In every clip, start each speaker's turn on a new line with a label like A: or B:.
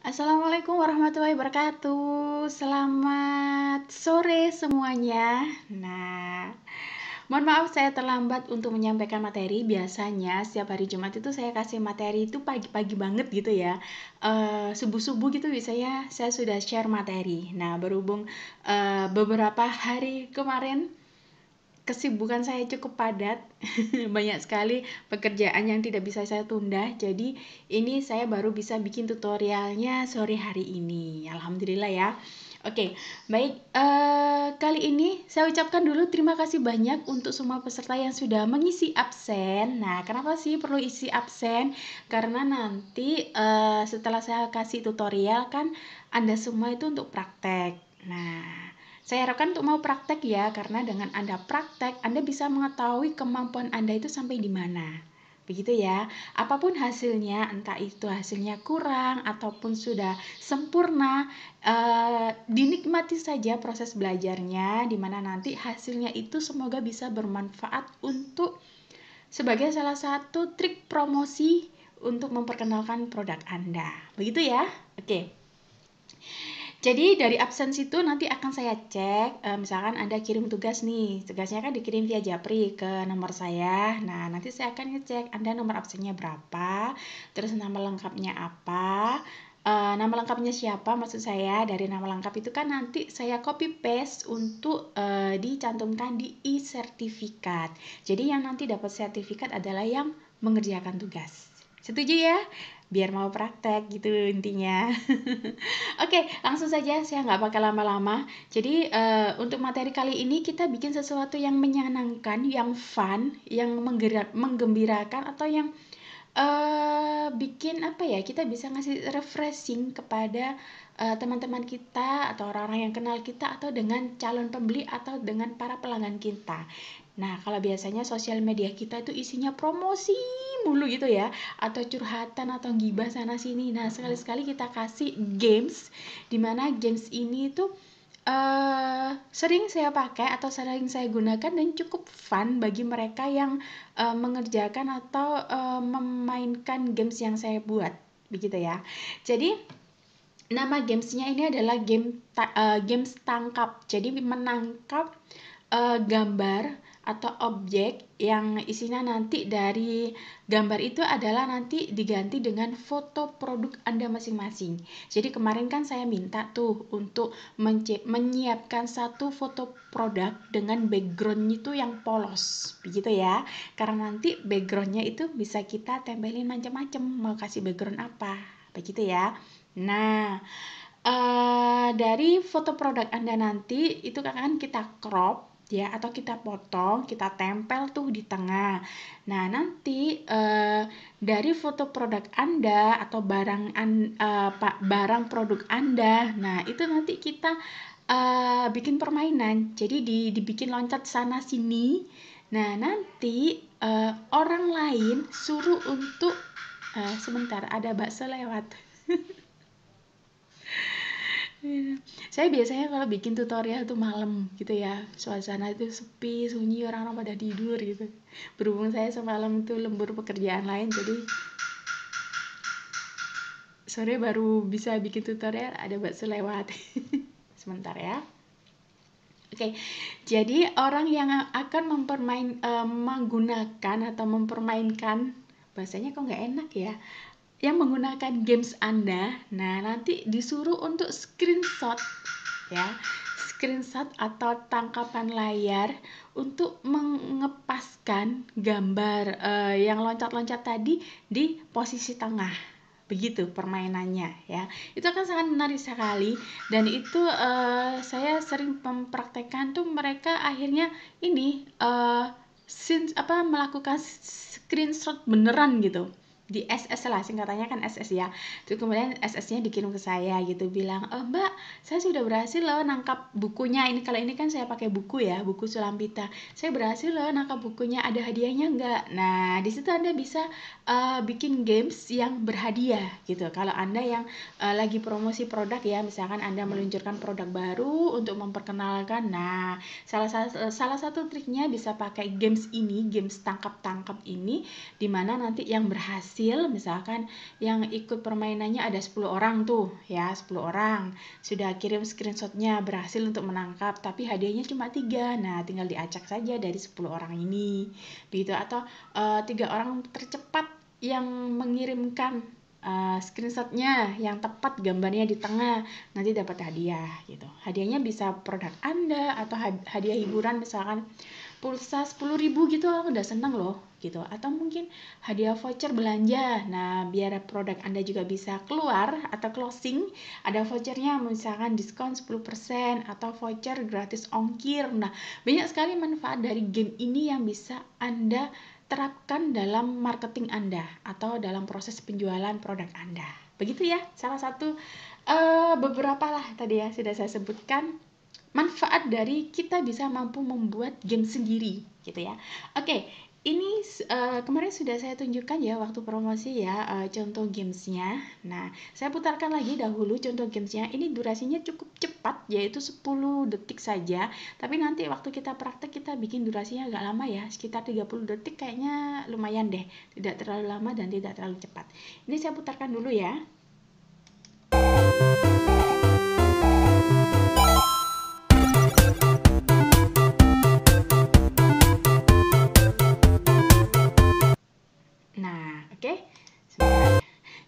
A: Assalamualaikum warahmatullahi wabarakatuh. Selamat sore semuanya. Nah, mohon maaf saya terlambat untuk menyampaikan materi. Biasanya setiap hari Jumat itu saya kasih materi itu pagi-pagi banget gitu ya. subuh eh, subuh-subuh gitu biasanya saya sudah share materi. Nah, berhubung uh, beberapa hari kemarin kesibukan saya cukup padat, banyak sekali pekerjaan yang tidak bisa saya tunda. Jadi ini saya baru bisa bikin tutorialnya sore hari ini. Alhamdulillah ya. Oke, baik. Uh, kali ini saya ucapkan dulu terima kasih banyak untuk semua peserta yang sudah mengisi absen. Nah, kenapa sih perlu isi absen? Karena nanti uh, setelah saya kasih tutorial kan Anda semua itu untuk praktek. Nah, saya harapkan untuk mau praktek ya, karena dengan Anda praktek, Anda bisa mengetahui kemampuan Anda itu sampai di mana. Begitu ya, apapun hasilnya, entah itu hasilnya kurang ataupun sudah sempurna, eh, dinikmati saja proses belajarnya, di mana nanti hasilnya itu semoga bisa bermanfaat untuk sebagai salah satu trik promosi untuk memperkenalkan produk Anda. Begitu ya, oke. Okay. Jadi dari absensi itu nanti akan saya cek, e, misalkan Anda kirim tugas nih, tugasnya kan dikirim via Japri ke nomor saya. Nah, nanti saya akan ngecek Anda nomor absennya berapa, terus nama lengkapnya apa, e, nama lengkapnya siapa maksud saya, dari nama lengkap itu kan nanti saya copy paste untuk e, dicantumkan di e-sertifikat. Jadi yang nanti dapat sertifikat adalah yang mengerjakan tugas. Setuju ya? biar mau praktek gitu intinya. Oke, langsung saja saya nggak pakai lama-lama. Jadi uh, untuk materi kali ini kita bikin sesuatu yang menyenangkan, yang fun, yang menggerak, menggembirakan atau yang uh, bikin apa ya? Kita bisa ngasih refreshing kepada teman eh, teman-teman kita atau orang-orang yang kenal kita atau dengan calon pembeli atau dengan para pelanggan kita. Nah, kalau biasanya sosial media kita itu isinya promosi mulu gitu ya, atau curhatan atau gibah sana sini. Nah, sekali-sekali kita kasih games dimana games ini tuh Uh, sering saya pakai atau sering saya gunakan dan cukup fun bagi mereka yang uh, mengerjakan atau uh, memainkan games yang saya buat begitu ya jadi nama gamesnya ini adalah game ta uh, games tangkap jadi menangkap uh, gambar atau objek yang isinya nanti dari gambar itu adalah nanti diganti dengan foto produk Anda masing-masing. Jadi kemarin kan saya minta tuh untuk menyiapkan satu foto produk dengan background itu yang polos, begitu ya. Karena nanti backgroundnya itu bisa kita tempelin macam-macam, mau kasih background apa, begitu ya. Nah, uh, dari foto produk Anda nanti itu akan kita crop ya atau kita potong, kita tempel tuh di tengah. Nah, nanti eh, dari foto produk Anda atau barang an, eh, barang produk Anda. Nah, itu nanti kita eh, bikin permainan. Jadi di, dibikin loncat sana sini. Nah, nanti eh, orang lain suruh untuk eh, sebentar ada bakso lewat. Iya. saya biasanya kalau bikin tutorial tuh malam gitu ya suasana itu sepi sunyi orang-orang pada tidur gitu berhubung saya semalam itu lembur pekerjaan lain jadi sore baru bisa bikin tutorial ada bakso lewat sebentar ya Oke, okay. jadi orang yang akan mempermain, uh, menggunakan atau mempermainkan bahasanya kok nggak enak ya yang menggunakan games Anda, nah nanti disuruh untuk screenshot ya, screenshot atau tangkapan layar untuk mengepaskan gambar eh, yang loncat-loncat tadi di posisi tengah begitu permainannya ya itu akan sangat menarik sekali dan itu uh, saya sering mempraktekkan tuh mereka akhirnya ini uh, eh, since apa melakukan screenshot beneran gitu di SS lah singkatannya kan SS ya terus kemudian SS-nya dikirim ke saya gitu bilang oh, mbak saya sudah berhasil loh nangkap bukunya ini kalau ini kan saya pakai buku ya buku sulam pita saya berhasil loh nangkap bukunya ada hadiahnya enggak nah di situ anda bisa uh, bikin games yang berhadiah gitu kalau anda yang uh, lagi promosi produk ya misalkan anda meluncurkan produk baru untuk memperkenalkan nah salah salah satu triknya bisa pakai games ini games tangkap tangkap ini dimana nanti yang berhasil kecil misalkan yang ikut permainannya ada 10 orang tuh ya 10 orang sudah kirim screenshotnya berhasil untuk menangkap tapi hadiahnya cuma tiga nah tinggal diacak saja dari 10 orang ini begitu atau eh, tiga uh, orang tercepat yang mengirimkan uh, screenshotnya yang tepat gambarnya di tengah nanti dapat hadiah gitu hadiahnya bisa produk anda atau hadiah hiburan misalkan pulsa 10.000 gitu aku udah seneng loh gitu atau mungkin hadiah voucher belanja. Nah, biar produk Anda juga bisa keluar atau closing, ada vouchernya misalkan diskon 10% atau voucher gratis ongkir. Nah, banyak sekali manfaat dari game ini yang bisa Anda terapkan dalam marketing Anda atau dalam proses penjualan produk Anda. Begitu ya, salah satu uh, beberapa lah tadi ya sudah saya sebutkan manfaat dari kita bisa mampu membuat game sendiri gitu ya. Oke, ini uh, kemarin sudah saya tunjukkan ya waktu promosi ya uh, contoh gamesnya. Nah, saya putarkan lagi dahulu contoh gamesnya. Ini durasinya cukup cepat yaitu 10 detik saja. Tapi nanti waktu kita praktek kita bikin durasinya agak lama ya, sekitar 30 detik kayaknya lumayan deh. Tidak terlalu lama dan tidak terlalu cepat. Ini saya putarkan dulu ya.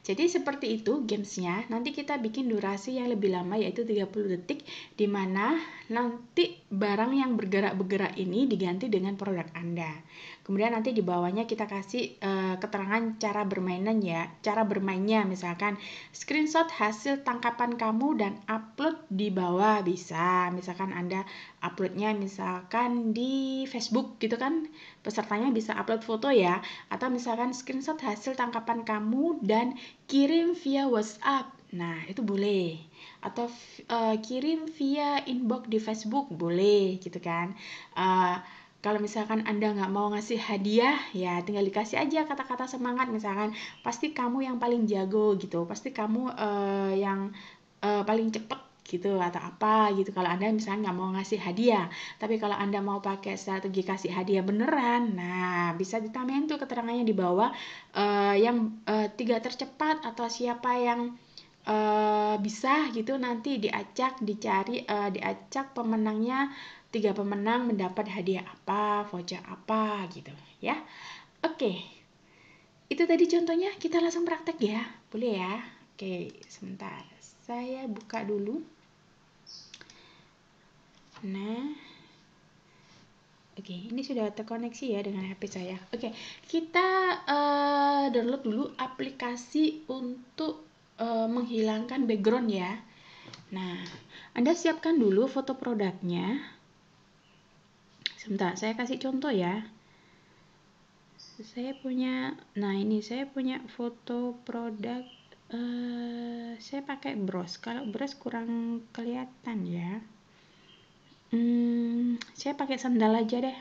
A: Jadi seperti itu gamesnya. Nanti kita bikin durasi yang lebih lama yaitu 30 detik di mana nanti barang yang bergerak-bergerak ini diganti dengan produk Anda. Kemudian nanti di bawahnya kita kasih uh, keterangan cara bermainan ya, cara bermainnya misalkan screenshot hasil tangkapan kamu dan upload di bawah bisa. Misalkan Anda uploadnya misalkan di Facebook gitu kan, pesertanya bisa upload foto ya, atau misalkan screenshot hasil tangkapan kamu dan kirim via WhatsApp. Nah, itu boleh. Atau uh, kirim via inbox di Facebook, boleh gitu kan. Uh, kalau misalkan Anda nggak mau ngasih hadiah, ya tinggal dikasih aja kata-kata semangat misalkan. Pasti kamu yang paling jago gitu, pasti kamu uh, yang uh, paling cepet gitu atau apa gitu kalau anda misalnya nggak mau ngasih hadiah tapi kalau anda mau pakai strategi kasih hadiah beneran nah bisa ditambahin tuh keterangannya di bawah uh, yang uh, tiga tercepat atau siapa yang uh, bisa gitu nanti diacak dicari uh, diacak pemenangnya tiga pemenang mendapat hadiah apa voucher apa gitu ya oke okay. itu tadi contohnya kita langsung praktek ya boleh ya oke okay, sebentar saya buka dulu nah Oke, ini sudah terkoneksi ya dengan HP saya. Oke, kita uh, download dulu aplikasi untuk e, menghilangkan background ya. Nah, Anda siapkan dulu foto produknya. Sebentar, saya kasih contoh ya. Saya punya, nah ini saya punya foto produk Uh, saya pakai brush. Kalau brush kurang kelihatan ya. Hmm, saya pakai sandal aja deh.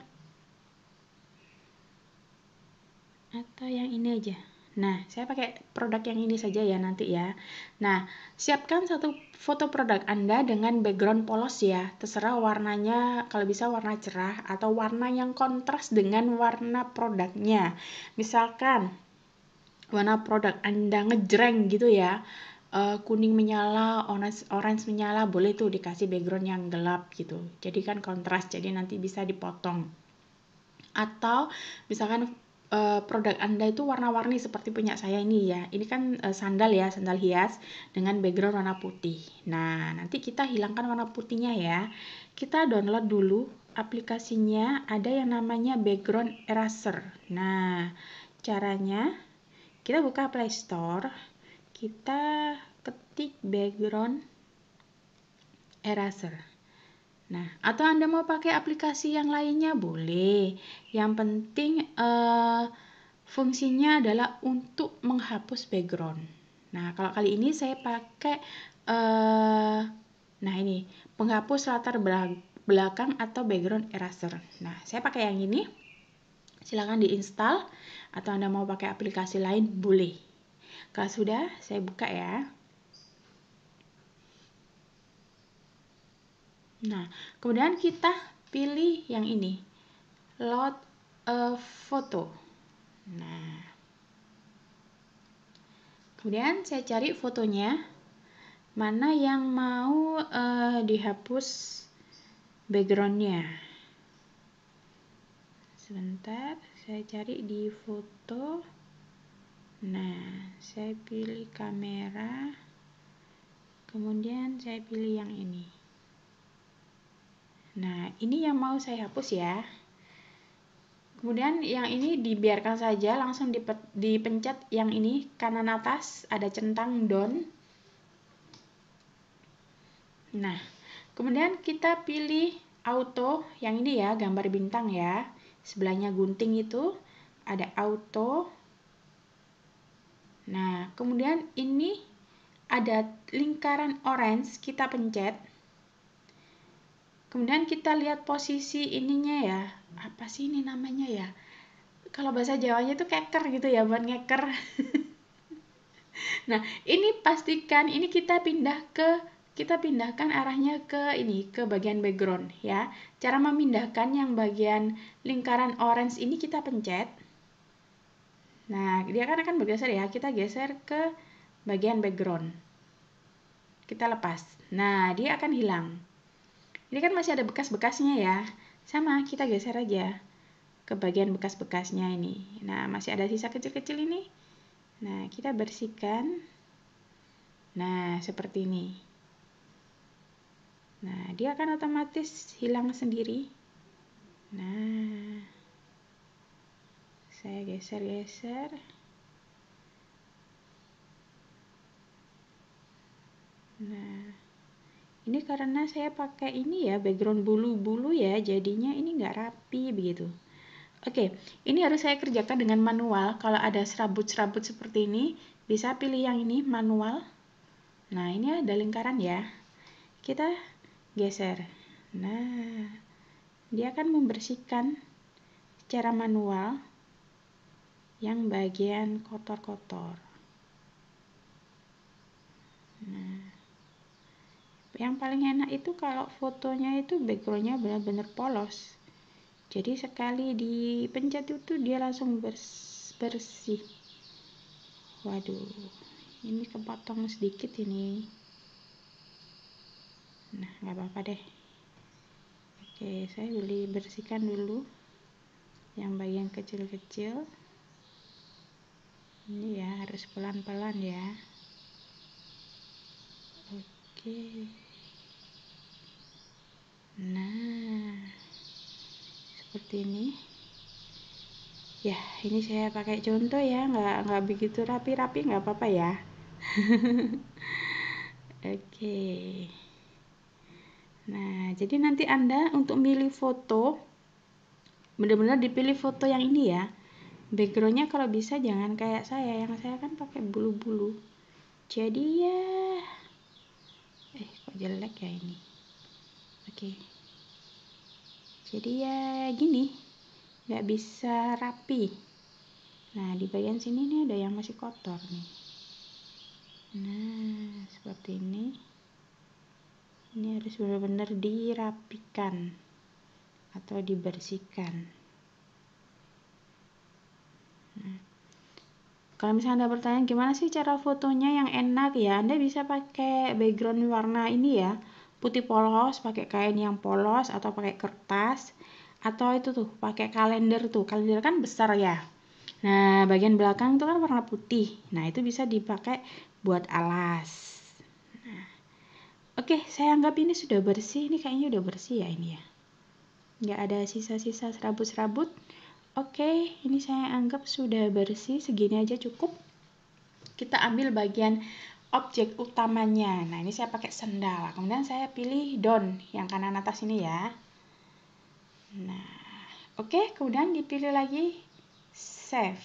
A: Atau yang ini aja. Nah, saya pakai produk yang ini saja ya nanti ya. Nah, siapkan satu foto produk Anda dengan background polos ya. Terserah warnanya, kalau bisa warna cerah atau warna yang kontras dengan warna produknya. Misalkan warna produk Anda ngejreng gitu ya. Uh, kuning menyala, orange, orange menyala, boleh tuh dikasih background yang gelap gitu. Jadi kan kontras, jadi nanti bisa dipotong. Atau misalkan Eh, produk Anda itu warna-warni seperti punya saya ini ya. Ini kan eh, sandal ya, sandal hias dengan background warna putih. Nah, nanti kita hilangkan warna putihnya ya. Kita download dulu aplikasinya, ada yang namanya background eraser. Nah, caranya kita buka Play Store, kita ketik background eraser. Nah, atau Anda mau pakai aplikasi yang lainnya boleh. Yang penting uh, fungsinya adalah untuk menghapus background. Nah, kalau kali ini saya pakai eh, nah ini penghapus latar belakang atau background eraser. Nah, saya pakai yang ini. silakan diinstal atau Anda mau pakai aplikasi lain boleh. Kalau sudah, saya buka ya. Nah, kemudian kita pilih yang ini. Load a photo. Nah. Kemudian saya cari fotonya. Mana yang mau uh, dihapus backgroundnya. Sebentar, saya cari di foto. Nah, saya pilih kamera. Kemudian saya pilih yang ini. Nah, ini yang mau saya hapus ya. Kemudian yang ini dibiarkan saja, langsung dipencet yang ini kanan atas, ada centang down. Nah, kemudian kita pilih auto, yang ini ya, gambar bintang ya. Sebelahnya gunting itu, ada auto. Nah, kemudian ini ada lingkaran orange, kita pencet. Kemudian kita lihat posisi ininya ya. Apa sih ini namanya ya? Kalau bahasa Jawanya itu keker gitu ya, buat ngeker. nah, ini pastikan ini kita pindah ke kita pindahkan arahnya ke ini, ke bagian background ya. Cara memindahkan yang bagian lingkaran orange ini kita pencet. Nah, dia kan akan bergeser ya. Kita geser ke bagian background. Kita lepas. Nah, dia akan hilang. Ini kan masih ada bekas-bekasnya ya. Sama, kita geser aja ke bagian bekas-bekasnya ini. Nah, masih ada sisa kecil-kecil ini. Nah, kita bersihkan. Nah, seperti ini. Nah, dia akan otomatis hilang sendiri. Nah, saya geser-geser. Nah, ini karena saya pakai ini ya background bulu-bulu ya jadinya ini nggak rapi begitu Oke, ini harus saya kerjakan dengan manual. Kalau ada serabut-serabut seperti ini, bisa pilih yang ini manual. Nah, ini ada lingkaran ya. Kita geser. Nah, dia akan membersihkan secara manual yang bagian kotor-kotor. Nah yang paling enak itu kalau fotonya itu backgroundnya benar-benar polos jadi sekali dipencet itu dia langsung bers bersih waduh ini kepotong sedikit ini nah nggak apa-apa deh oke saya beli bersihkan dulu yang bagian kecil-kecil ini ya harus pelan-pelan ya oke nah seperti ini ya ini saya pakai contoh ya nggak nggak begitu rapi-rapi nggak apa-apa ya oke okay. nah jadi nanti anda untuk milih foto benar-benar dipilih foto yang ini ya backgroundnya kalau bisa jangan kayak saya yang saya kan pakai bulu-bulu jadi ya eh kok jelek ya ini oke jadi ya gini nggak bisa rapi nah di bagian sini ini ada yang masih kotor nih nah seperti ini ini harus benar-benar dirapikan atau dibersihkan nah, kalau misalnya Anda bertanya gimana sih cara fotonya yang enak ya, Anda bisa pakai background warna ini ya, putih polos pakai kain yang polos atau pakai kertas atau itu tuh pakai kalender tuh kalender kan besar ya nah bagian belakang itu kan warna putih nah itu bisa dipakai buat alas nah, oke saya anggap ini sudah bersih ini kayaknya sudah bersih ya ini ya nggak ada sisa-sisa serabut-serabut oke ini saya anggap sudah bersih segini aja cukup kita ambil bagian objek utamanya. Nah, ini saya pakai sendal. Kemudian saya pilih down yang kanan atas ini ya. Nah, oke, okay, kemudian dipilih lagi save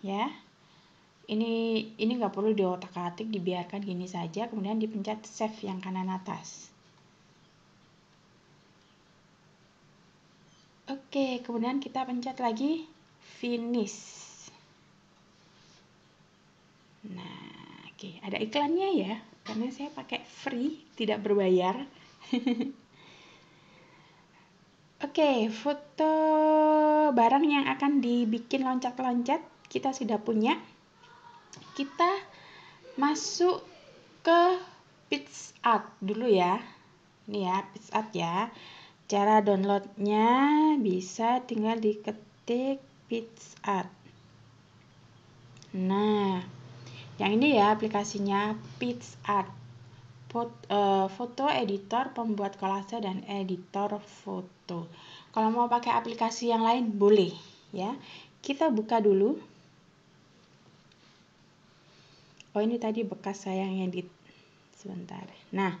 A: ya. Ini ini nggak perlu diotak-atik, dibiarkan gini saja. Kemudian dipencet save yang kanan atas. Oke, okay, kemudian kita pencet lagi finish. Nah, Oke, ada iklannya ya, karena saya pakai free, tidak berbayar. Oke, foto barang yang akan dibikin loncat-loncat kita sudah punya. Kita masuk ke PicsArt dulu ya. Ini ya, PicsArt ya. Cara downloadnya bisa tinggal diketik PicsArt. Nah, yang ini ya aplikasinya PixArt. Foto, eh, foto editor, pembuat kolase dan editor foto. Kalau mau pakai aplikasi yang lain boleh ya. Kita buka dulu. Oh ini tadi bekas saya yang edit. Sebentar. Nah,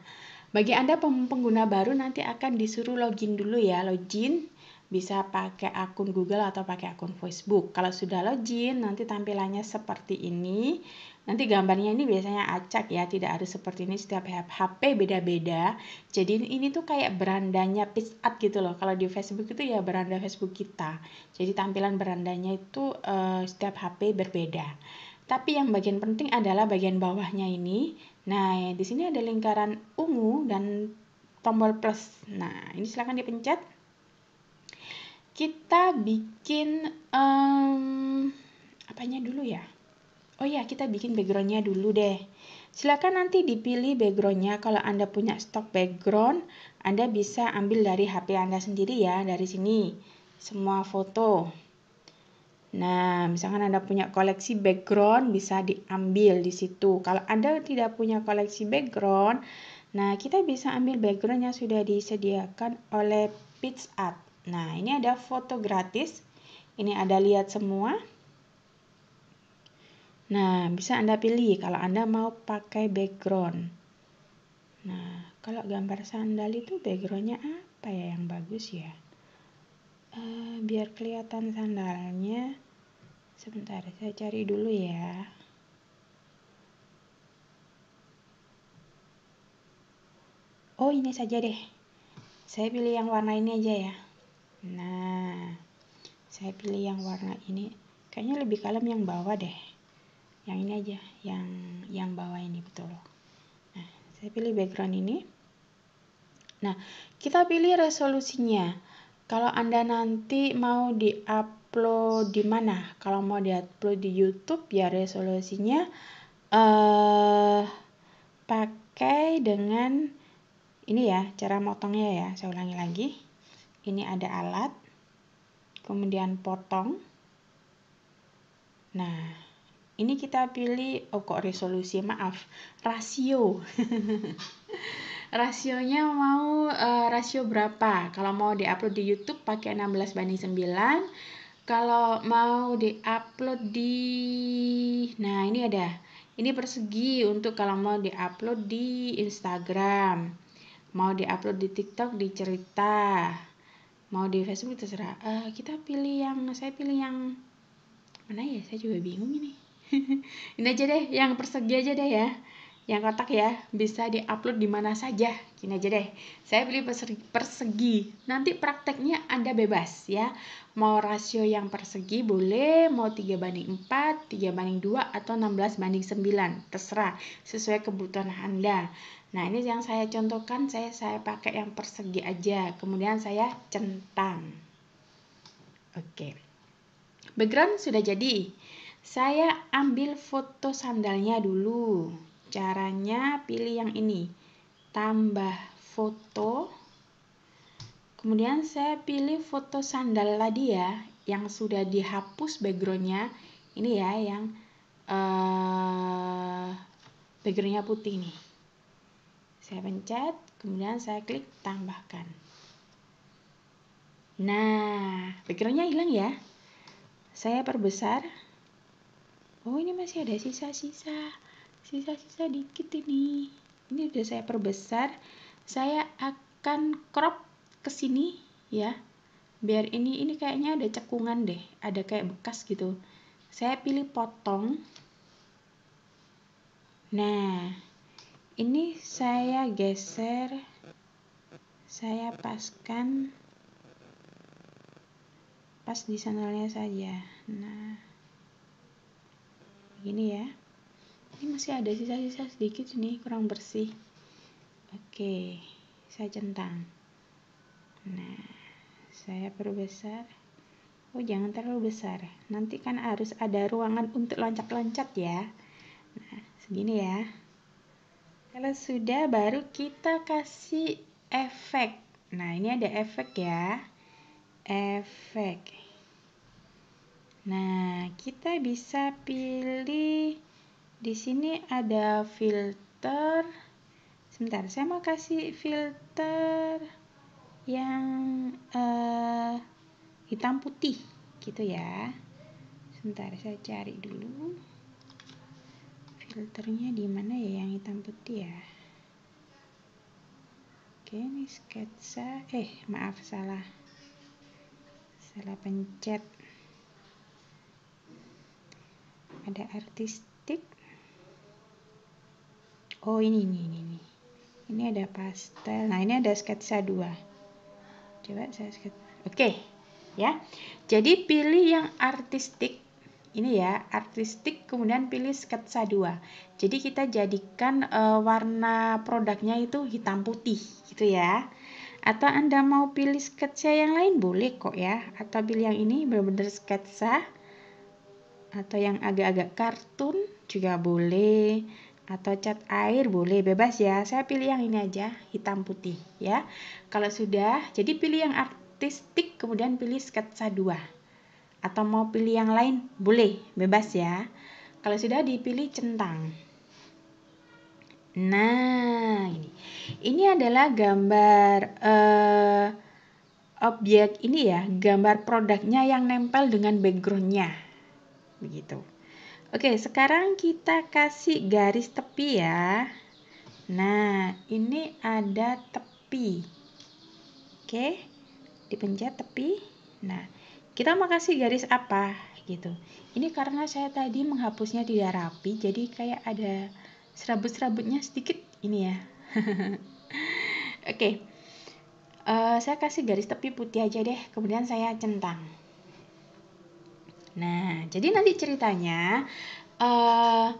A: bagi Anda pengguna baru nanti akan disuruh login dulu ya, login bisa pakai akun Google atau pakai akun Facebook. Kalau sudah login nanti tampilannya seperti ini. Nanti gambarnya ini biasanya acak ya, tidak harus seperti ini setiap HP beda-beda. Jadi ini tuh kayak berandanya PixArt gitu loh. Kalau di Facebook itu ya beranda Facebook kita. Jadi tampilan berandanya itu uh, setiap HP berbeda. Tapi yang bagian penting adalah bagian bawahnya ini. Nah, ya, di sini ada lingkaran ungu dan tombol plus. Nah, ini silahkan dipencet. Kita bikin um, apanya dulu ya? Oh ya, kita bikin backgroundnya dulu deh. Silakan nanti dipilih backgroundnya. Kalau Anda punya stok background, Anda bisa ambil dari HP Anda sendiri ya, dari sini. Semua foto. Nah, misalkan Anda punya koleksi background, bisa diambil di situ. Kalau Anda tidak punya koleksi background, nah kita bisa ambil background yang sudah disediakan oleh PicsArt. Nah, ini ada foto gratis. Ini ada lihat semua. Nah, bisa Anda pilih kalau Anda mau pakai background. Nah, kalau gambar sandal itu backgroundnya apa ya yang bagus ya? E, biar kelihatan sandalnya. Sebentar, saya cari dulu ya. Oh, ini saja deh. Saya pilih yang warna ini aja ya. Nah, saya pilih yang warna ini. Kayaknya lebih kalem yang bawah deh yang ini aja yang yang bawah ini betul loh nah saya pilih background ini nah kita pilih resolusinya kalau anda nanti mau di upload di mana kalau mau di upload di YouTube ya resolusinya eh pakai dengan ini ya cara motongnya ya saya ulangi lagi ini ada alat kemudian potong nah ini kita pilih, oh kok resolusi, maaf, rasio. Rasionya mau uh, rasio berapa? Kalau mau diupload di YouTube pakai 16 banding 9. Kalau mau diupload di Nah, ini ada. Ini persegi untuk kalau mau diupload di Instagram. Mau diupload di TikTok di cerita. Mau di Facebook terserah. Uh, kita pilih yang saya pilih yang mana ya? Saya juga bingung ini. ini aja deh yang persegi aja deh ya yang kotak ya bisa diupload di mana saja gini aja deh saya beli persegi nanti prakteknya anda bebas ya mau rasio yang persegi boleh mau 3 banding 4 3 banding 2 atau 16 banding 9 terserah sesuai kebutuhan anda nah ini yang saya contohkan saya saya pakai yang persegi aja kemudian saya centang oke background sudah jadi saya ambil foto sandalnya dulu. Caranya pilih yang ini. Tambah foto. Kemudian saya pilih foto sandal tadi ya, yang sudah dihapus backgroundnya. Ini ya yang uh, backgroundnya putih nih. Saya pencet, kemudian saya klik tambahkan. Nah, backgroundnya hilang ya. Saya perbesar oh ini masih ada sisa-sisa sisa-sisa dikit ini ini udah saya perbesar saya akan crop ke sini ya biar ini ini kayaknya ada cekungan deh ada kayak bekas gitu saya pilih potong nah ini saya geser saya paskan pas di sandalnya saja nah Gini ya ini masih ada sisa-sisa sedikit ini kurang bersih oke saya centang nah saya perbesar oh jangan terlalu besar nanti kan harus ada ruangan untuk loncat-loncat ya nah segini ya kalau sudah baru kita kasih efek nah ini ada efek ya efek Nah, kita bisa pilih di sini ada filter. Sebentar, saya mau kasih filter yang uh, hitam putih gitu ya. Sebentar, saya cari dulu. Filternya di mana ya yang hitam putih ya? Oke, ini sketsa. Eh, maaf salah. Salah pencet. ada artistik oh ini ini ini ini ini ada pastel nah ini ada sketsa dua coba saya sketsa oke okay. ya jadi pilih yang artistik ini ya artistik kemudian pilih sketsa dua jadi kita jadikan e, warna produknya itu hitam putih gitu ya atau anda mau pilih sketsa yang lain boleh kok ya atau pilih yang ini benar-benar sketsa atau yang agak-agak kartun juga boleh atau cat air boleh bebas ya saya pilih yang ini aja hitam putih ya kalau sudah jadi pilih yang artistik kemudian pilih sketsa dua atau mau pilih yang lain boleh bebas ya kalau sudah dipilih centang nah ini ini adalah gambar eh, objek ini ya gambar produknya yang nempel dengan backgroundnya begitu. Oke, sekarang kita kasih garis tepi ya. Nah, ini ada tepi. Oke, dipencet tepi. Nah, kita mau kasih garis apa gitu. Ini karena saya tadi menghapusnya tidak rapi, jadi kayak ada serabut-serabutnya sedikit ini ya. Oke, uh, saya kasih garis tepi putih aja deh, kemudian saya centang. Nah, jadi nanti ceritanya uh,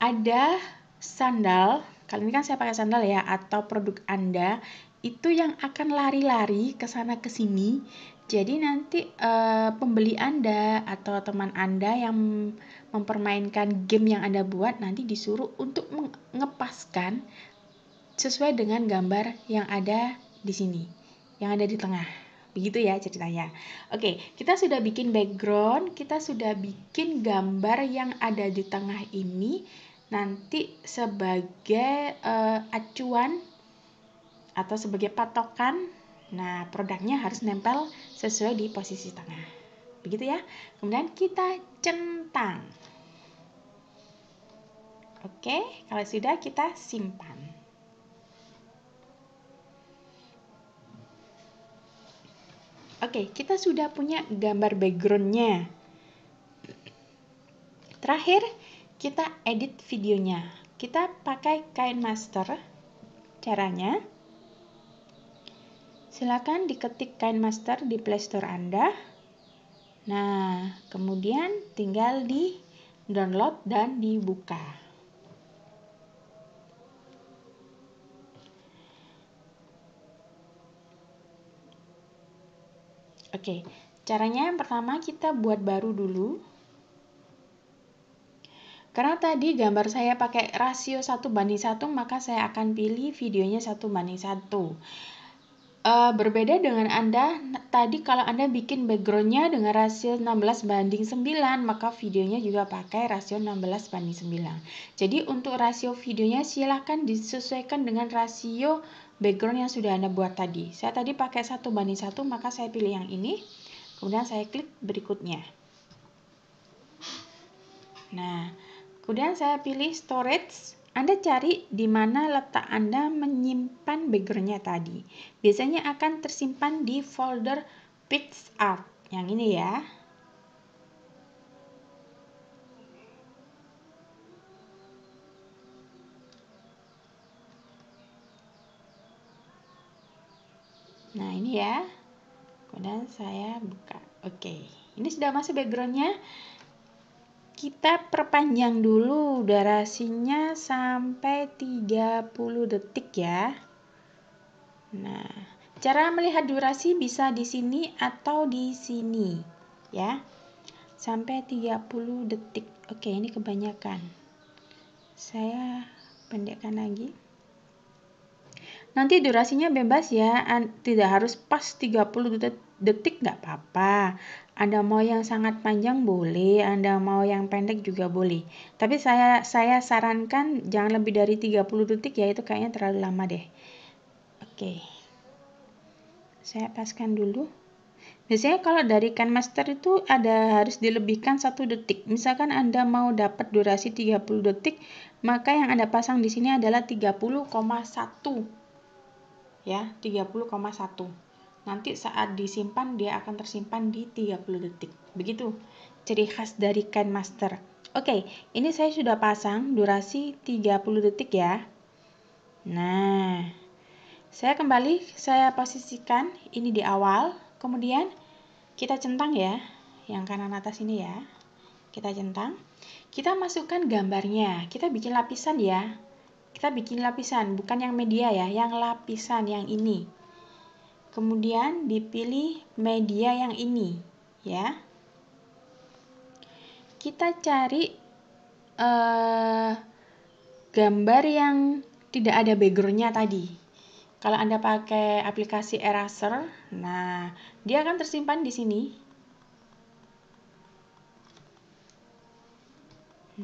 A: ada sandal, kali ini kan saya pakai sandal ya, atau produk Anda itu yang akan lari-lari ke sana ke sini. Jadi nanti uh, pembeli Anda atau teman Anda yang mempermainkan game yang Anda buat nanti disuruh untuk mengepaskan sesuai dengan gambar yang ada di sini, yang ada di tengah. Begitu ya ceritanya. Oke, kita sudah bikin background, kita sudah bikin gambar yang ada di tengah ini nanti sebagai uh, acuan atau sebagai patokan. Nah, produknya harus nempel sesuai di posisi tengah. Begitu ya. Kemudian kita centang. Oke, kalau sudah kita simpan. Oke, kita sudah punya gambar backgroundnya. Terakhir, kita edit videonya. Kita pakai kain master. Caranya, silakan diketik kain master di playstore Anda. Nah, kemudian tinggal di download dan dibuka. Oke, caranya yang pertama kita buat baru dulu. Karena tadi gambar saya pakai rasio 1 banding 1, maka saya akan pilih videonya 1 banding 1. Uh, e, berbeda dengan Anda, tadi kalau Anda bikin backgroundnya dengan rasio 16 banding 9, maka videonya juga pakai rasio 16 banding 9. Jadi untuk rasio videonya silahkan disesuaikan dengan rasio background yang sudah Anda buat tadi. Saya tadi pakai satu banding satu, maka saya pilih yang ini. Kemudian saya klik berikutnya. Nah, kemudian saya pilih storage. Anda cari di mana letak Anda menyimpan backgroundnya tadi. Biasanya akan tersimpan di folder PixArt yang ini ya. Nah ini ya. Kemudian saya buka. Oke, ini sudah masuk backgroundnya. Kita perpanjang dulu durasinya sampai 30 detik ya. Nah, cara melihat durasi bisa di sini atau di sini ya. Sampai 30 detik. Oke, ini kebanyakan. Saya pendekkan lagi. Nanti durasinya bebas ya, tidak harus pas 30 detik nggak apa-apa. Anda mau yang sangat panjang boleh, Anda mau yang pendek juga boleh. Tapi saya saya sarankan jangan lebih dari 30 detik ya, itu kayaknya terlalu lama deh. Oke. Saya paskan dulu. Biasanya kalau dari kan Master itu ada harus dilebihkan satu detik. Misalkan Anda mau dapat durasi 30 detik, maka yang Anda pasang di sini adalah 30,1 ya 30,1 nanti saat disimpan dia akan tersimpan di 30 detik begitu ciri khas dari kain master oke okay, ini saya sudah pasang durasi 30 detik ya nah saya kembali saya posisikan ini di awal kemudian kita centang ya yang kanan atas ini ya kita centang kita masukkan gambarnya kita bikin lapisan ya kita bikin lapisan, bukan yang media ya, yang lapisan yang ini. Kemudian dipilih media yang ini, ya. Kita cari eh, gambar yang tidak ada backgroundnya tadi. Kalau Anda pakai aplikasi Eraser, nah dia akan tersimpan di sini.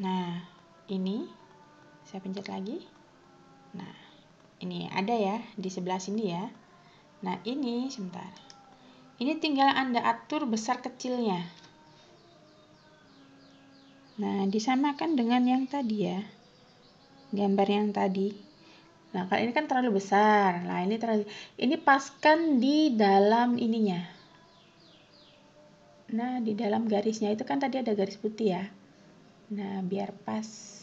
A: Nah, ini saya pencet lagi. Nah, ini ada ya di sebelah sini ya. Nah, ini sebentar. Ini tinggal Anda atur besar kecilnya. Nah, disamakan dengan yang tadi ya. Gambar yang tadi. Nah, kalau ini kan terlalu besar. Nah, ini terlalu ini paskan di dalam ininya. Nah, di dalam garisnya itu kan tadi ada garis putih ya. Nah, biar pas.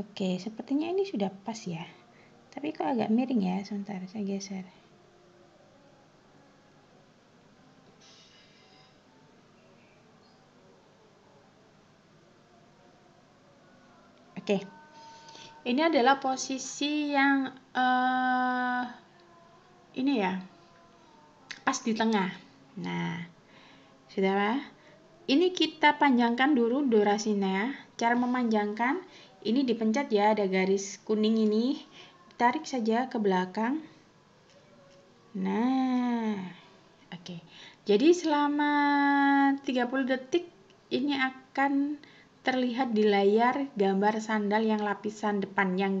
A: Oke, sepertinya ini sudah pas ya. Tapi kok agak miring ya, sebentar saya geser. Oke. Ini adalah posisi yang uh, ini ya. Pas di tengah. Nah, Saudara, ini kita panjangkan dulu durasinya. Cara memanjangkan ini dipencet ya ada garis kuning ini tarik saja ke belakang nah oke okay. jadi selama 30 detik ini akan terlihat di layar gambar sandal yang lapisan depan yang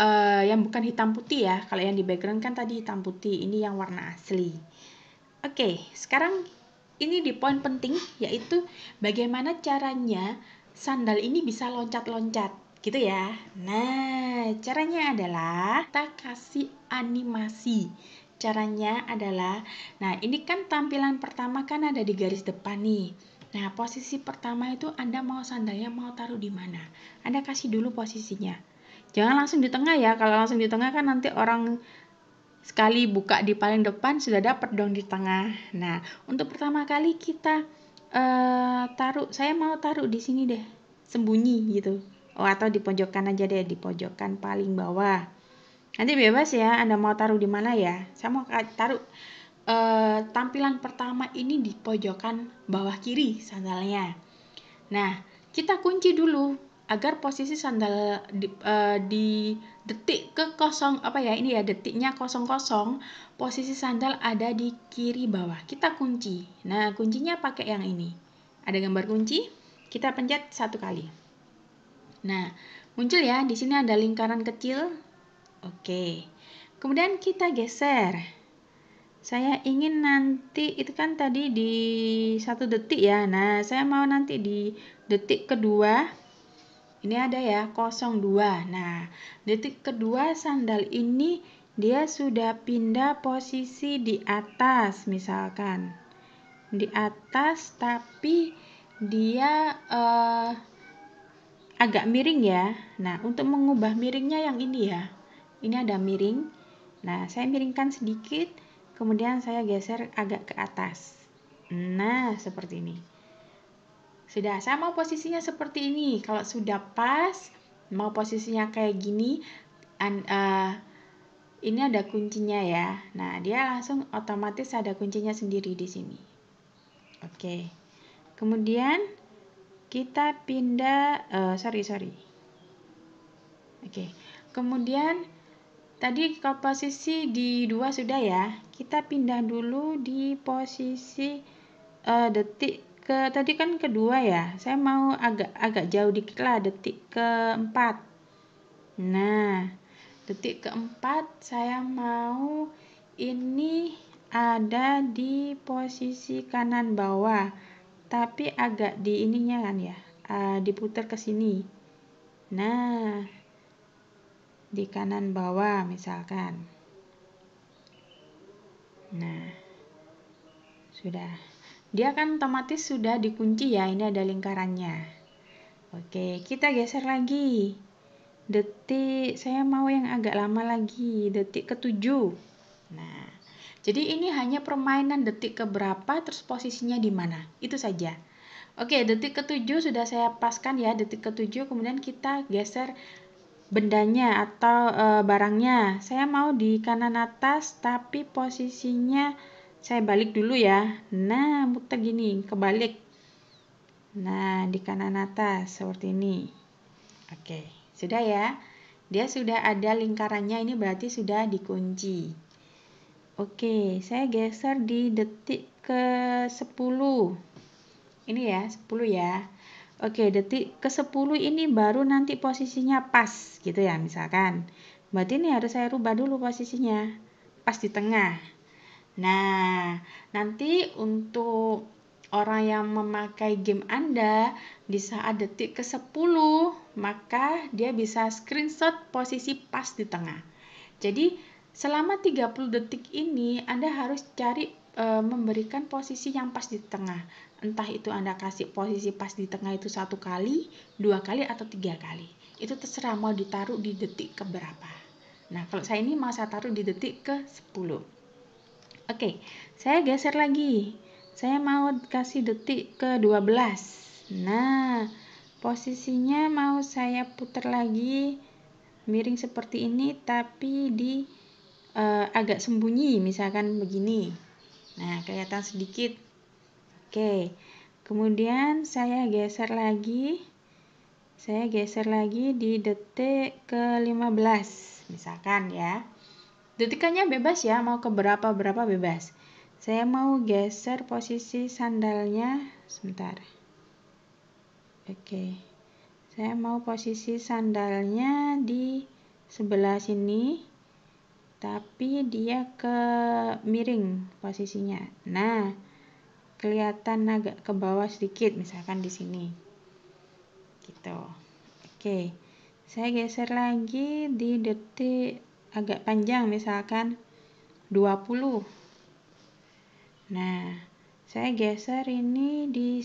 A: uh, yang bukan hitam putih ya. Kalau yang di background kan tadi hitam putih, ini yang warna asli. Oke, okay, sekarang ini di poin penting yaitu bagaimana caranya sandal ini bisa loncat-loncat gitu ya. Nah, caranya adalah kita kasih animasi. Caranya adalah, nah ini kan tampilan pertama kan ada di garis depan nih. Nah, posisi pertama itu Anda mau sandalnya mau taruh di mana. Anda kasih dulu posisinya. Jangan langsung di tengah ya, kalau langsung di tengah kan nanti orang sekali buka di paling depan sudah dapat dong di tengah. Nah, untuk pertama kali kita uh, taruh, saya mau taruh di sini deh, sembunyi gitu oh atau di pojokan aja deh di pojokan paling bawah nanti bebas ya anda mau taruh di mana ya saya mau taruh e, tampilan pertama ini di pojokan bawah kiri sandalnya nah kita kunci dulu agar posisi sandal di, e, di detik ke kosong apa ya ini ya detiknya kosong kosong posisi sandal ada di kiri bawah kita kunci nah kuncinya pakai yang ini ada gambar kunci kita pencet satu kali Nah, muncul ya, di sini ada lingkaran kecil. Oke. Kemudian kita geser. Saya ingin nanti, itu kan tadi di satu detik ya. Nah, saya mau nanti di detik kedua. Ini ada ya, 02. Nah, detik kedua sandal ini dia sudah pindah posisi di atas misalkan. Di atas tapi dia... Uh, agak miring ya. Nah, untuk mengubah miringnya yang ini ya. Ini ada miring. Nah, saya miringkan sedikit, kemudian saya geser agak ke atas. Nah, seperti ini. Sudah sama posisinya seperti ini. Kalau sudah pas, mau posisinya kayak gini, and, uh, eh, ini ada kuncinya ya. Nah, dia langsung otomatis ada kuncinya sendiri di sini. Oke. Kemudian kita pindah, uh, sorry, sorry. Oke, kemudian tadi ke posisi di dua sudah ya. Kita pindah dulu di posisi uh, detik ke tadi kan kedua ya. Saya mau agak agak jauh dikit lah detik keempat. Nah, detik keempat saya mau ini ada di posisi kanan bawah tapi agak di ininya kan ya uh, diputar ke sini nah di kanan bawah misalkan nah sudah dia kan otomatis sudah dikunci ya ini ada lingkarannya oke kita geser lagi detik saya mau yang agak lama lagi detik ketujuh nah jadi ini hanya permainan detik keberapa terus posisinya di mana. Itu saja. Oke, detik ke-7 sudah saya paskan ya. Detik ke-7 kemudian kita geser bendanya atau e, barangnya. Saya mau di kanan atas tapi posisinya saya balik dulu ya. Nah, muter gini, kebalik. Nah, di kanan atas seperti ini. Oke, sudah ya. Dia sudah ada lingkarannya, ini berarti sudah dikunci. Oke, saya geser di detik ke 10. Ini ya, 10 ya. Oke, detik ke 10 ini baru nanti posisinya pas gitu ya misalkan. Berarti ini harus saya rubah dulu posisinya. Pas di tengah. Nah, nanti untuk orang yang memakai game Anda di saat detik ke 10, maka dia bisa screenshot posisi pas di tengah. Jadi, Selama 30 detik ini Anda harus cari e, memberikan posisi yang pas di tengah. Entah itu Anda kasih posisi pas di tengah itu satu kali, dua kali atau tiga kali. Itu terserah mau ditaruh di detik ke berapa. Nah, kalau saya ini mau saya taruh di detik ke 10. Oke, saya geser lagi. Saya mau kasih detik ke 12. Nah, posisinya mau saya putar lagi miring seperti ini tapi di uh, agak sembunyi, misalkan begini. Nah, kelihatan sedikit. Oke. Kemudian saya geser lagi. Saya geser lagi di detik ke-15 misalkan ya. Detikannya bebas ya, mau ke berapa-berapa bebas. Saya mau geser posisi sandalnya sebentar. Oke. Saya mau posisi sandalnya di sebelah sini tapi dia ke miring posisinya. Nah, kelihatan agak ke bawah sedikit misalkan di sini. Gitu. Oke. Saya geser lagi di detik agak panjang misalkan 20. Nah, saya geser ini di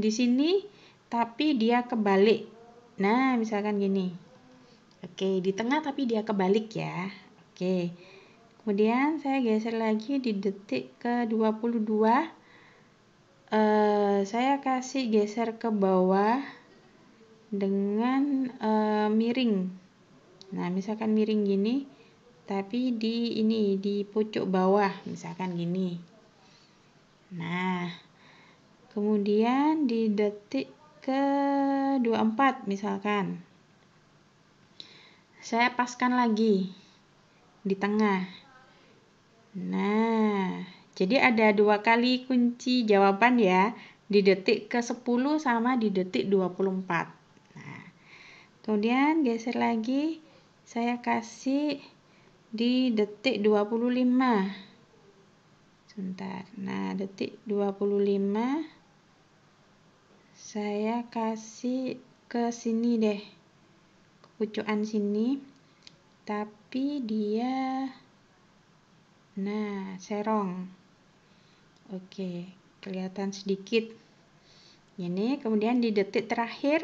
A: di sini tapi dia kebalik. Nah, misalkan gini. Oke, di tengah tapi dia kebalik ya. Oke. Kemudian saya geser lagi di detik ke-22. Uh, eh, saya kasih geser ke bawah dengan uh, miring. Nah, misalkan miring gini tapi di ini di pucuk bawah misalkan gini. Nah, kemudian di detik ke 24 misalkan saya paskan lagi di tengah. Nah, jadi ada dua kali kunci jawaban ya, di detik ke-10 sama di detik 24. Nah, kemudian geser lagi, saya kasih di detik 25. Sebentar. Nah, detik 25 saya kasih ke sini deh. Ke pucuan sini. Tapi tapi dia nah serong oke kelihatan sedikit ini kemudian di detik terakhir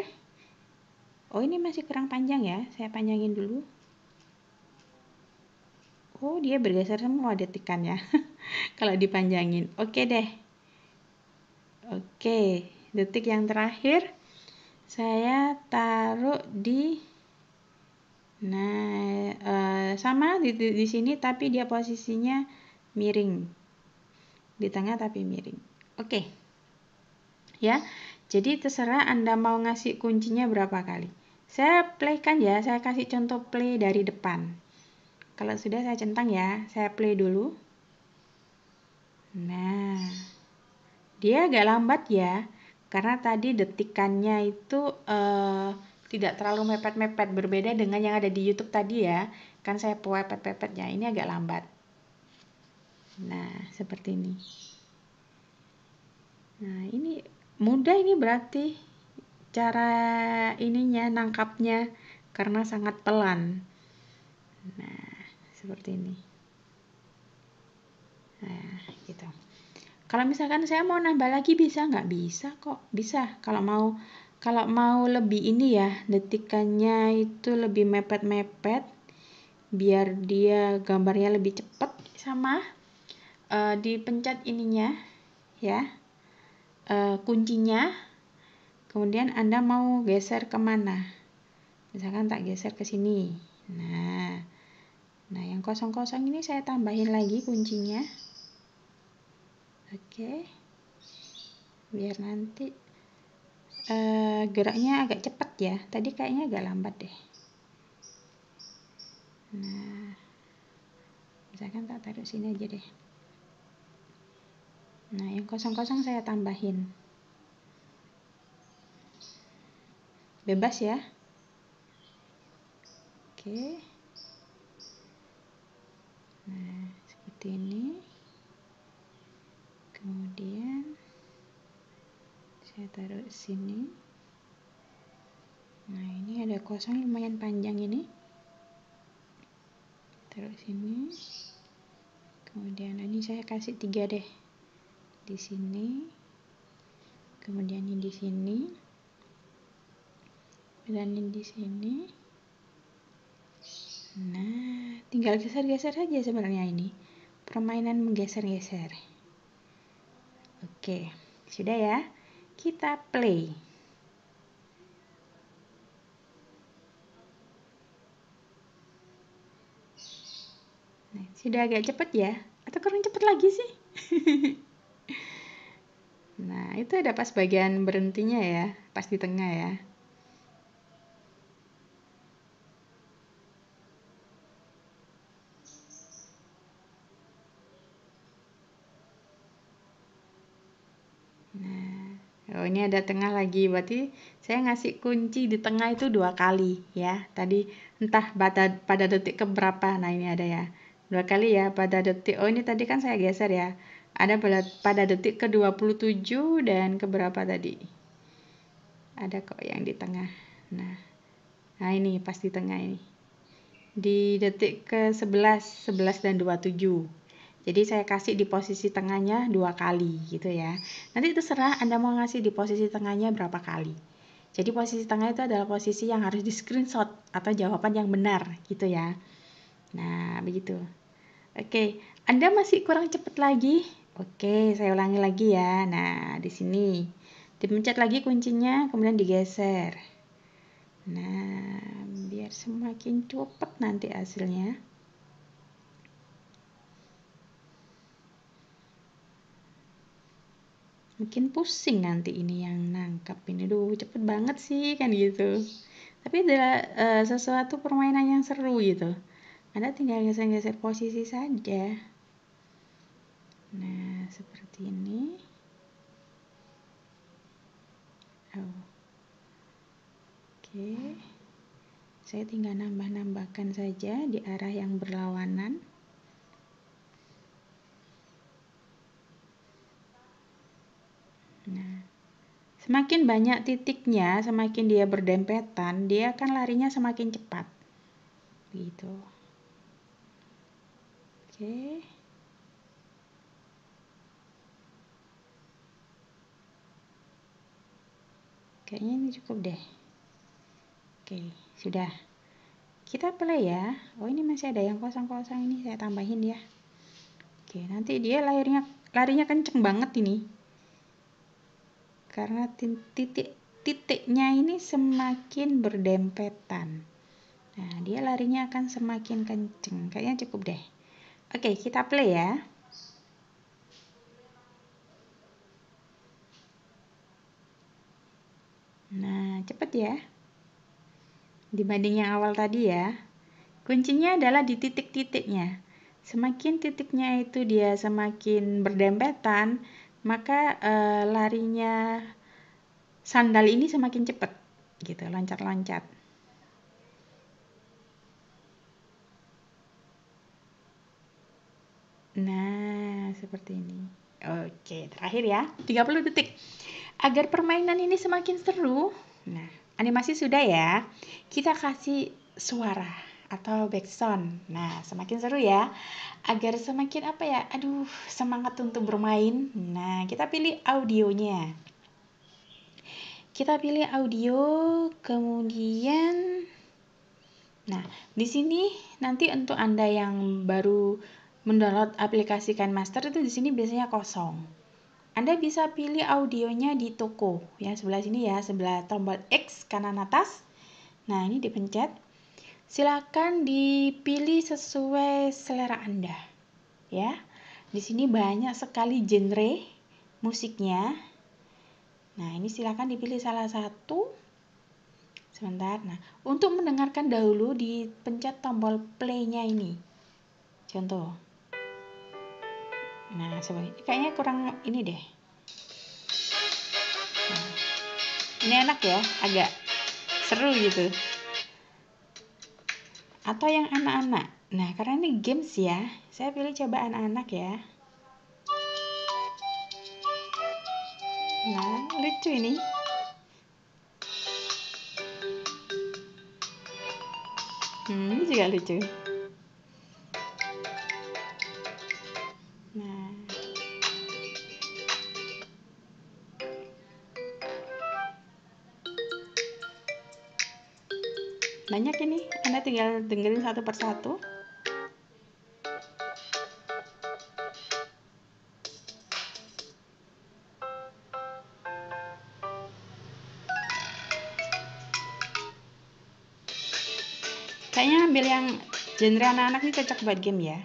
A: oh ini masih kurang panjang ya saya panjangin dulu Oh, dia bergeser semua detikannya. Kalau dipanjangin. Oke deh. Oke, detik yang terakhir saya taruh di Nah, eh, sama di, di, di sini tapi dia posisinya miring. Di tengah tapi miring. Oke. Okay. Ya. Jadi terserah Anda mau ngasih kuncinya berapa kali. Saya play kan ya, saya kasih contoh play dari depan. Kalau sudah saya centang ya, saya play dulu. Nah, dia agak lambat ya, karena tadi detikannya itu eh, tidak terlalu mepet-mepet berbeda dengan yang ada di YouTube tadi ya kan saya pepet-pepetnya ini agak lambat nah seperti ini nah ini mudah ini berarti cara ininya nangkapnya karena sangat pelan nah seperti ini nah gitu kalau misalkan saya mau nambah lagi bisa nggak bisa kok bisa kalau mau kalau mau lebih ini ya detikannya itu lebih mepet-mepet biar dia gambarnya lebih cepat sama uh, dipencet ininya ya uh, kuncinya kemudian anda mau geser kemana misalkan tak geser ke sini nah nah yang kosong-kosong ini saya tambahin lagi kuncinya oke okay. biar nanti uh, geraknya agak cepat ya tadi kayaknya agak lambat deh nah misalkan tak taruh sini aja deh nah yang kosong-kosong saya tambahin bebas ya oke nah seperti ini kemudian saya taruh sini nah ini ada kosong lumayan panjang ini taruh sini kemudian ini saya kasih tiga deh di sini kemudian ini di sini dan ini di sini nah tinggal geser-geser saja sebenarnya ini permainan menggeser-geser oke sudah ya kita play. Nah, sudah agak cepat ya? Atau kurang cepat lagi sih? nah, itu ada pas bagian berhentinya ya, pas di tengah ya. ini iya, ada tengah lagi berarti saya ngasih kunci di tengah itu dua kali ya tadi entah pada pada detik keberapa nah ini ada ya dua kali ya pada detik oh ini tadi kan saya geser ya ada pada, pada detik ke 27 dan keberapa tadi ada kok yang di tengah nah nah ini pasti tengah ini di detik ke 11 11 dan 27 jadi saya kasih di posisi tengahnya dua kali gitu ya. Nanti terserah Anda mau ngasih di posisi tengahnya berapa kali. Jadi posisi tengah itu adalah posisi yang harus di screenshot atau jawaban yang benar gitu ya. Nah, begitu. Oke, Anda masih kurang cepat lagi? Oke, saya ulangi lagi ya. Nah, di sini dipencet lagi kuncinya, kemudian digeser. Nah, biar semakin cepat nanti hasilnya. mungkin pusing nanti ini yang nangkap ini duh cepet banget sih kan gitu tapi adalah eh, uh, sesuatu permainan yang seru gitu anda tinggal geser-geser posisi saja nah seperti ini oh. oke okay. saya tinggal nambah-nambahkan saja di arah yang berlawanan Semakin banyak titiknya, semakin dia berdempetan, dia akan larinya semakin cepat. Begitu. Oke. Kayaknya ini cukup deh. Oke, sudah. Kita play ya. Oh, ini masih ada yang kosong-kosong ini saya tambahin ya. Oke, nanti dia lahirnya larinya kenceng banget ini karena titik titiknya ini semakin berdempetan. Nah, dia larinya akan semakin kenceng. Kayaknya cukup deh. Oke, kita play ya. Nah, cepet ya. Dibanding yang awal tadi ya. Kuncinya adalah di titik-titiknya. Semakin titiknya itu dia semakin berdempetan, maka uh, larinya sandal ini semakin cepat gitu loncat-loncat nah seperti ini oke terakhir ya 30 detik agar permainan ini semakin seru nah animasi sudah ya kita kasih suara atau backsound. Nah, semakin seru ya. Agar semakin apa ya? Aduh, semangat untuk bermain. Nah, kita pilih audionya. Kita pilih audio, kemudian Nah, di sini nanti untuk Anda yang baru mendownload aplikasi Kan Master itu di sini biasanya kosong. Anda bisa pilih audionya di toko ya sebelah sini ya, sebelah tombol X kanan atas. Nah, ini dipencet Silakan dipilih sesuai selera Anda. Ya. Di sini banyak sekali genre musiknya. Nah, ini silakan dipilih salah satu. Sebentar. Nah, untuk mendengarkan dahulu di pencet tombol play-nya ini. Contoh. Nah, sebagai kayaknya kurang ini deh. Nah, ini enak ya, agak seru gitu atau yang anak-anak? Nah, karena ini games ya, saya pilih coba anak-anak ya. Nah, lucu ini. Hmm, juga lucu. tinggal dengerin satu persatu kayaknya ambil yang genre anak-anak ini cocok buat game ya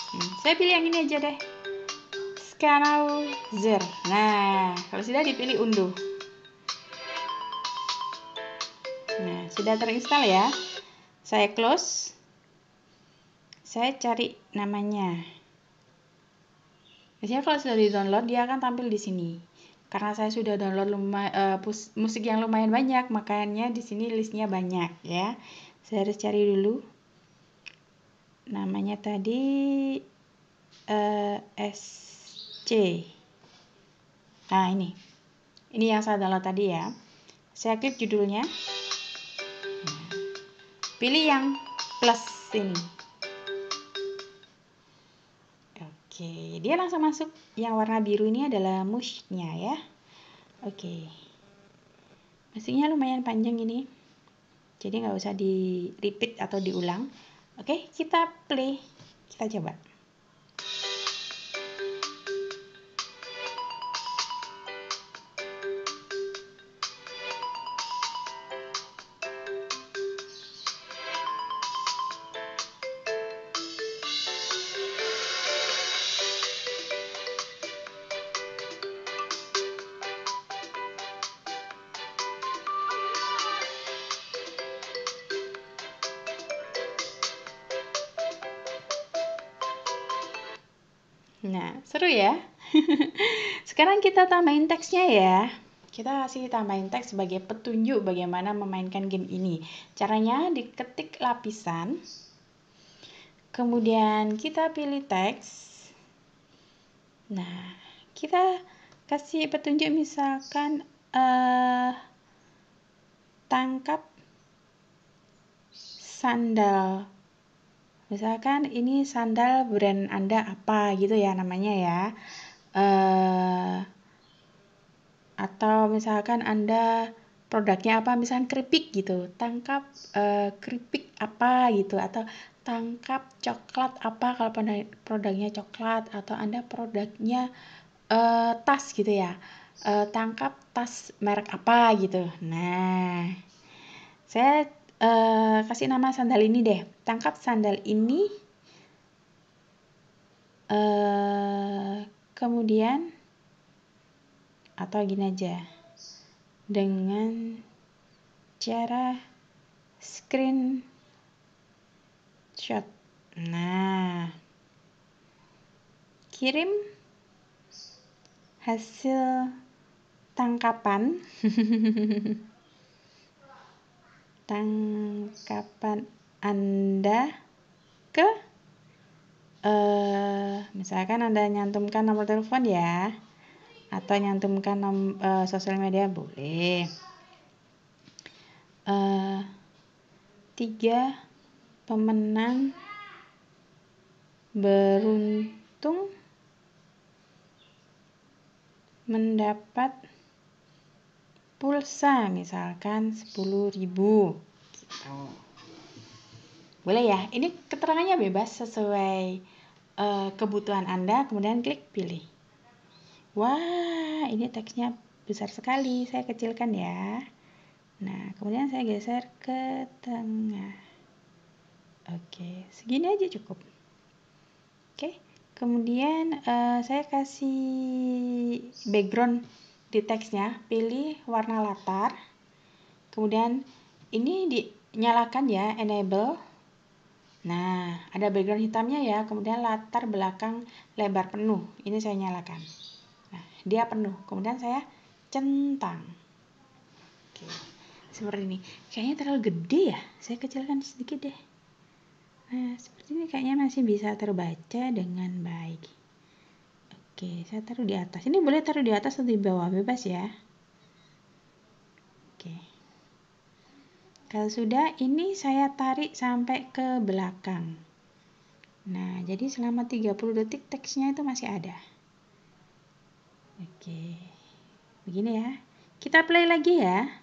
A: hmm, saya pilih yang ini aja deh Scanner Zer. Nah, kalau sudah dipilih unduh. sudah terinstall ya saya close saya cari namanya biasanya kalau sudah di download dia akan tampil di sini karena saya sudah download luma, uh, musik yang lumayan banyak makanya di sini listnya banyak ya saya harus cari dulu namanya tadi uh, eh, SC nah ini ini yang saya download tadi ya saya klik judulnya Pilih yang plus ini. Oke, dia langsung masuk. Yang warna biru ini adalah mushnya ya. Oke. Mushnya lumayan panjang ini. Jadi nggak usah di repeat atau diulang. Oke, kita play. Kita coba. Seru ya? Sekarang kita tambahin teksnya ya. Kita kasih tambahin teks sebagai petunjuk bagaimana memainkan game ini. Caranya diketik lapisan. Kemudian kita pilih teks. Nah, kita kasih petunjuk misalkan eh tangkap sandal misalkan ini sandal brand Anda apa gitu ya namanya ya. Uh, atau misalkan Anda produknya apa misalkan keripik gitu, tangkap uh, keripik apa gitu atau tangkap coklat apa kalau produknya coklat atau Anda produknya uh, tas gitu ya. Uh, tangkap tas merek apa gitu. Nah, saya Eh, kasih nama sandal ini deh tangkap sandal ini uh, kemudian atau gini aja dengan cara screen shot. nah kirim hasil tangkapan tangkapan Anda ke uh, misalkan Anda nyantumkan nomor telepon ya atau nyantumkan nom, uh, sosial media boleh. Uh, tiga pemenang beruntung mendapat pulsa misalkan 10.000 gitu. Boleh ya? Ini keterangannya bebas sesuai uh, kebutuhan Anda, kemudian klik pilih. Wah, ini teksnya besar sekali. Saya kecilkan ya. Nah, kemudian saya geser ke tengah. Oke, segini aja cukup. Oke, kemudian uh, saya kasih background di teksnya pilih warna latar kemudian ini dinyalakan ya enable nah ada background hitamnya ya kemudian latar belakang lebar penuh ini saya nyalakan nah dia penuh kemudian saya centang Oke. seperti ini kayaknya terlalu gede ya saya kecilkan sedikit deh nah seperti ini kayaknya masih bisa terbaca dengan baik Oke, saya taruh di atas. Ini boleh taruh di atas atau di bawah, bebas ya. Oke. Kalau sudah, ini saya tarik sampai ke belakang. Nah, jadi selama 30 detik teksnya itu masih ada. Oke. Begini ya. Kita play lagi ya.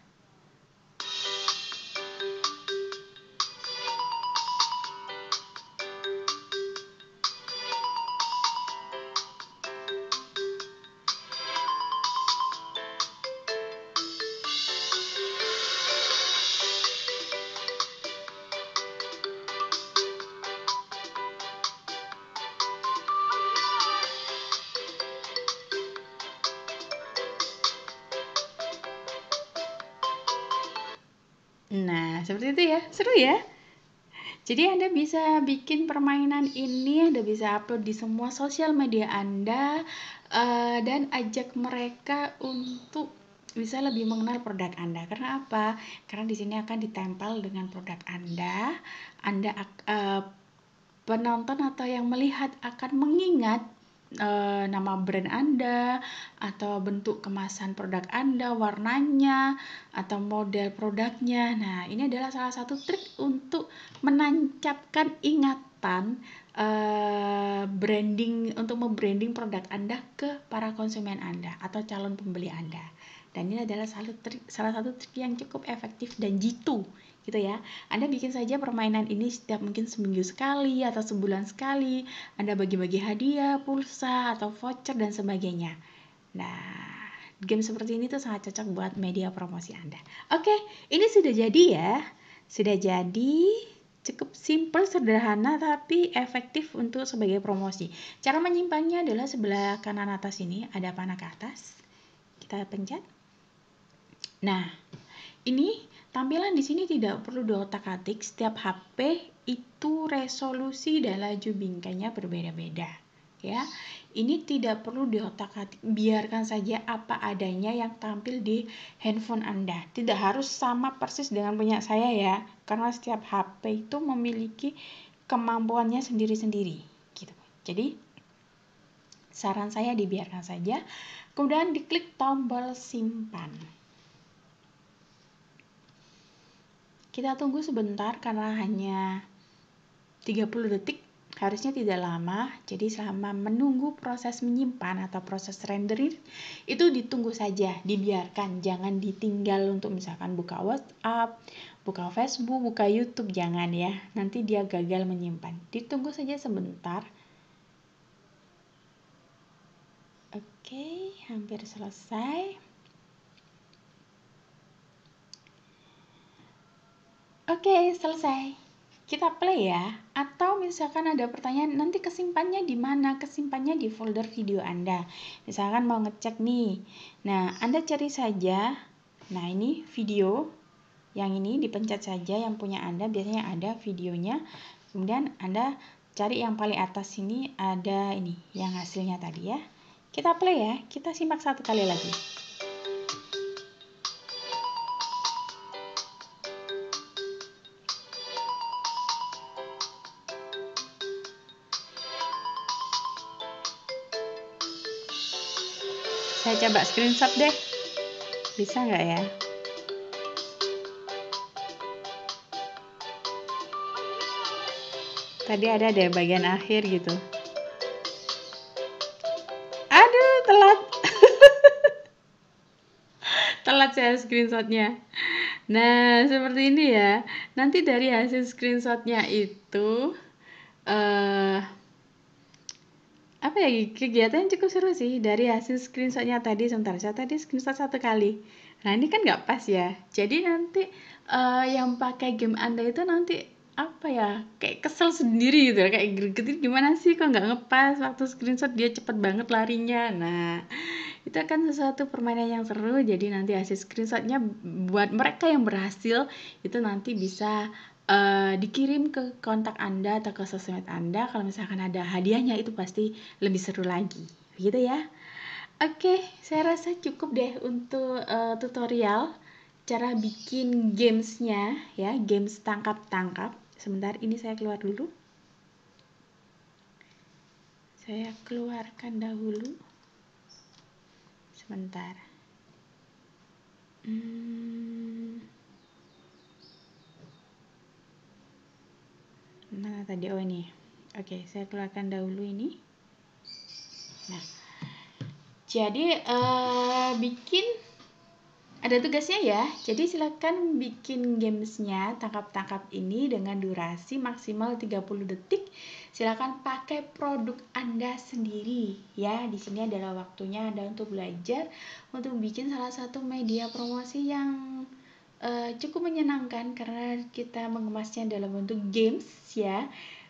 A: seperti itu ya. Seru ya? Jadi Anda bisa bikin permainan ini, Anda bisa upload di semua sosial media Anda uh, dan ajak mereka untuk bisa lebih mengenal produk Anda. Karena apa? Karena di sini akan ditempel dengan produk Anda. Anda uh, penonton atau yang melihat akan mengingat e, nama brand Anda atau bentuk kemasan produk Anda, warnanya atau model produknya. Nah, ini adalah salah satu trik untuk menancapkan ingatan e, branding untuk membranding produk Anda ke para konsumen Anda atau calon pembeli Anda. Dan ini adalah salah, trik, salah satu trik yang cukup efektif dan jitu gitu ya. Anda bikin saja permainan ini setiap mungkin seminggu sekali atau sebulan sekali. Anda bagi-bagi hadiah, pulsa, atau voucher dan sebagainya. Nah, game seperti ini tuh sangat cocok buat media promosi Anda. Oke, ini sudah jadi ya. Sudah jadi cukup simple, sederhana, tapi efektif untuk sebagai promosi. Cara menyimpannya adalah sebelah kanan atas ini, ada panah ke atas. Kita pencet. Nah, ini tampilan di sini tidak perlu diotak-atik, setiap HP itu resolusi dan laju bingkainya berbeda-beda. Ya, ini tidak perlu diotak-atik, biarkan saja apa adanya yang tampil di handphone Anda. Tidak harus sama persis dengan punya saya ya, karena setiap HP itu memiliki kemampuannya sendiri-sendiri. Gitu. Jadi saran saya dibiarkan saja. Kemudian diklik tombol simpan. Kita tunggu sebentar karena hanya 30 detik, harusnya tidak lama. Jadi selama menunggu proses menyimpan atau proses rendering itu ditunggu saja, dibiarkan, jangan ditinggal untuk misalkan buka WhatsApp, buka Facebook, buka YouTube, jangan ya. Nanti dia gagal menyimpan. Ditunggu saja sebentar. Oke, hampir selesai. Oke, selesai. Kita play ya. Atau misalkan ada pertanyaan, nanti kesimpannya di mana? Kesimpannya di folder video Anda. Misalkan mau ngecek nih. Nah, Anda cari saja. Nah, ini video. Yang ini dipencet saja yang punya Anda. Biasanya ada videonya. Kemudian Anda cari yang paling atas ini ada ini, yang hasilnya tadi ya. Kita play ya. Kita simak satu kali lagi. coba screenshot deh bisa nggak ya tadi ada deh bagian akhir gitu aduh telat telat saya screenshotnya Nah, seperti ini ya. Nanti dari hasil screenshotnya itu, eh, uh, apa ya kegiatan yang cukup seru sih dari hasil screenshotnya tadi sebentar saya tadi screenshot satu kali nah ini kan nggak pas ya jadi nanti uh, yang pakai game anda itu nanti apa ya kayak kesel sendiri gitu ya, kayak gregetin gimana sih kok nggak ngepas waktu screenshot dia cepet banget larinya nah itu akan sesuatu permainan yang seru jadi nanti hasil screenshotnya buat mereka yang berhasil itu nanti bisa Eh, dikirim ke kontak Anda atau ke sosmed Anda kalau misalkan ada hadiahnya itu pasti lebih seru lagi, gitu ya. Oke, saya rasa cukup deh untuk, uh, tutorial cara bikin gamesnya ya, games tangkap-tangkap. Sebentar ini saya keluar dulu. Saya keluarkan dahulu. Sebentar. Hmm. nah tadi oh ini oke saya keluarkan dahulu ini nah jadi uh, bikin ada tugasnya ya jadi silakan bikin gamesnya tangkap-tangkap ini dengan durasi maksimal 30 detik silakan pakai produk anda sendiri ya di sini adalah waktunya anda untuk belajar untuk bikin salah satu media promosi yang Eh, cukup menyenangkan karena kita mengemasnya dalam bentuk games ya.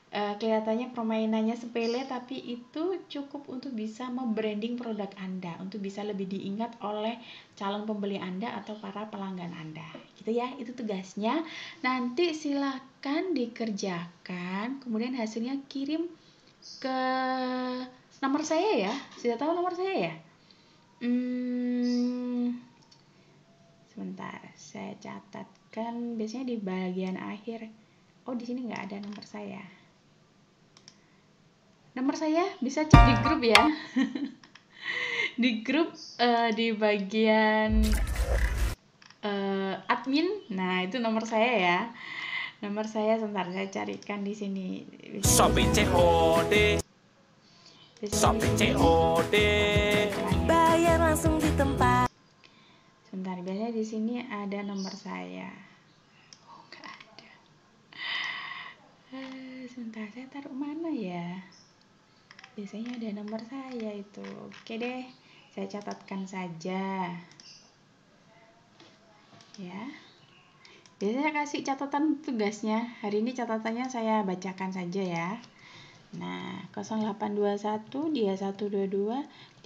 A: Uh, kelihatannya permainannya sepele tapi itu cukup untuk bisa membranding produk Anda untuk bisa lebih diingat oleh calon pembeli Anda atau para pelanggan Anda gitu ya itu tugasnya nanti silahkan dikerjakan kemudian hasilnya kirim ke nomor saya ya sudah tahu nomor saya ya hmm, Sebentar, saya catatkan. Biasanya di bagian akhir. Oh, di sini nggak ada nomor saya. Nomor saya bisa cek di grup ya. di grup uh, di bagian uh, admin. Nah, itu nomor saya ya. Nomor saya sebentar saya carikan di sini. Shopping COD. Shopping COD. Bayar langsung di tempat. Bentar, biasanya di sini ada nomor saya. Oh, nggak ada. Uh, sebentar, saya taruh mana ya? Biasanya ada nomor saya itu. Oke deh, saya catatkan saja. Ya. Biasanya kasih catatan tugasnya. Hari ini catatannya saya bacakan saja ya. Nah, 0821 dia 122 5859.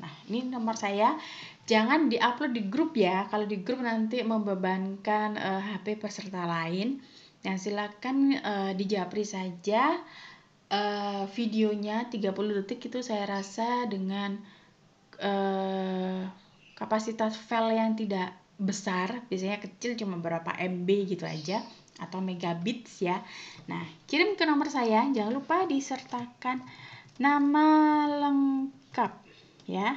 A: Nah, ini nomor saya jangan diupload di grup ya kalau di grup nanti membebankan uh, eh, HP peserta lain nah silakan uh, dijapri saja uh, videonya 30 detik itu saya rasa dengan uh, kapasitas file yang tidak besar biasanya kecil cuma berapa MB gitu aja atau megabits ya nah kirim ke nomor saya jangan lupa disertakan nama lengkap ya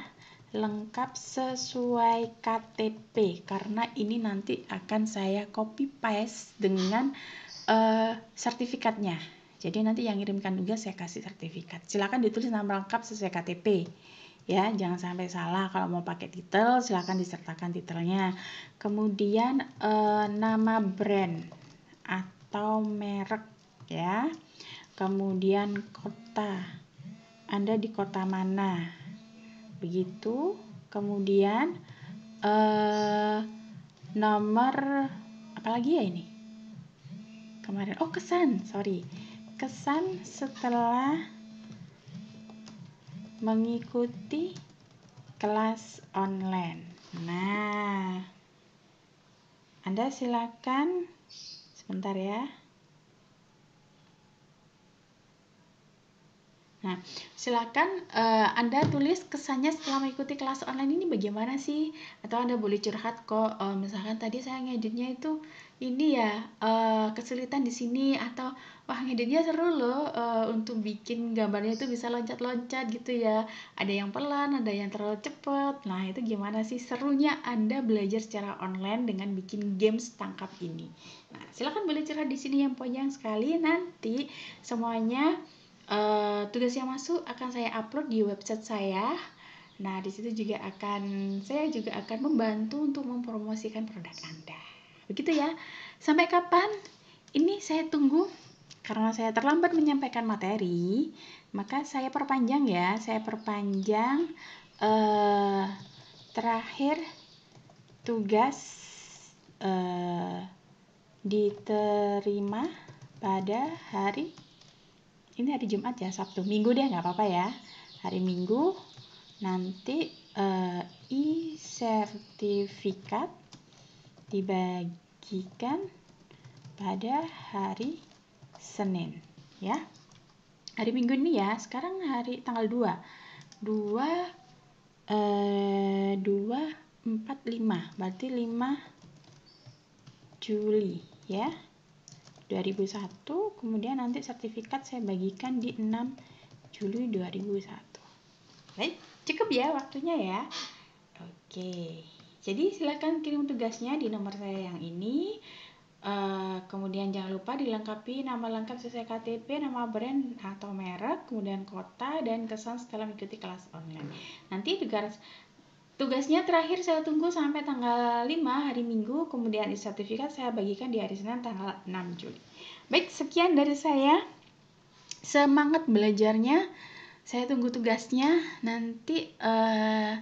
A: lengkap sesuai KTP karena ini nanti akan saya copy paste dengan uh, sertifikatnya. Jadi nanti yang ngirimkan juga saya kasih sertifikat. silahkan ditulis nama lengkap sesuai KTP. Ya, jangan sampai salah kalau mau pakai titel, silahkan disertakan titelnya. Kemudian uh, nama brand atau merek ya. Kemudian kota. Anda di kota mana? begitu kemudian eh, nomor lagi ya ini kemarin oh kesan sorry kesan setelah mengikuti kelas online nah anda silakan sebentar ya Nah, silakan uh, Anda tulis kesannya setelah mengikuti kelas online ini bagaimana sih? Atau Anda boleh curhat kok, uh, misalkan tadi saya ngeditnya itu ini ya uh, kesulitan di sini atau wah ngeditnya seru loh uh, untuk bikin gambarnya itu bisa loncat-loncat gitu ya. Ada yang pelan, ada yang terlalu cepat. Nah, itu gimana sih serunya Anda belajar secara online dengan bikin games tangkap ini? Nah, silakan boleh curhat di sini yang panjang sekali nanti semuanya Eh, tugas yang masuk akan saya upload di website saya. Nah, di situ juga akan saya juga akan membantu untuk mempromosikan produk Anda. Begitu ya. Sampai kapan? Ini saya tunggu karena saya terlambat menyampaikan materi, maka saya perpanjang ya, saya perpanjang eh terakhir tugas eh diterima pada hari ini hari Jumat ya Sabtu Minggu deh nggak apa-apa ya hari Minggu nanti uh, eh, e sertifikat dibagikan pada hari Senin ya hari Minggu ini ya sekarang hari tanggal 2 2 eh, 2 4 5 berarti 5 Juli ya 2001 kemudian nanti sertifikat saya bagikan di 6 Juli 2001 baik cukup ya waktunya ya oke jadi silahkan kirim tugasnya di nomor saya yang ini Uh, kemudian jangan lupa dilengkapi nama lengkap sesuai KTP, nama brand atau merek, kemudian kota dan kesan setelah mengikuti kelas online. Nanti tugas Tugasnya terakhir saya tunggu sampai tanggal 5 hari Minggu, kemudian sertifikat saya bagikan di hari Senin tanggal 6 Juli. Baik, sekian dari saya. Semangat belajarnya. Saya tunggu tugasnya. Nanti uh,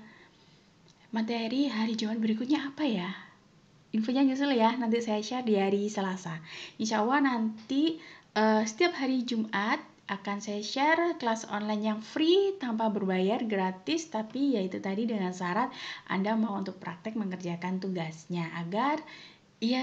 A: materi hari Jumat berikutnya apa ya? Infonya nyusul ya, nanti saya share di hari Selasa. Insya Allah nanti uh, setiap hari Jumat akan saya share kelas online yang free tanpa berbayar gratis tapi yaitu tadi dengan syarat Anda mau untuk praktek mengerjakan tugasnya agar Ya,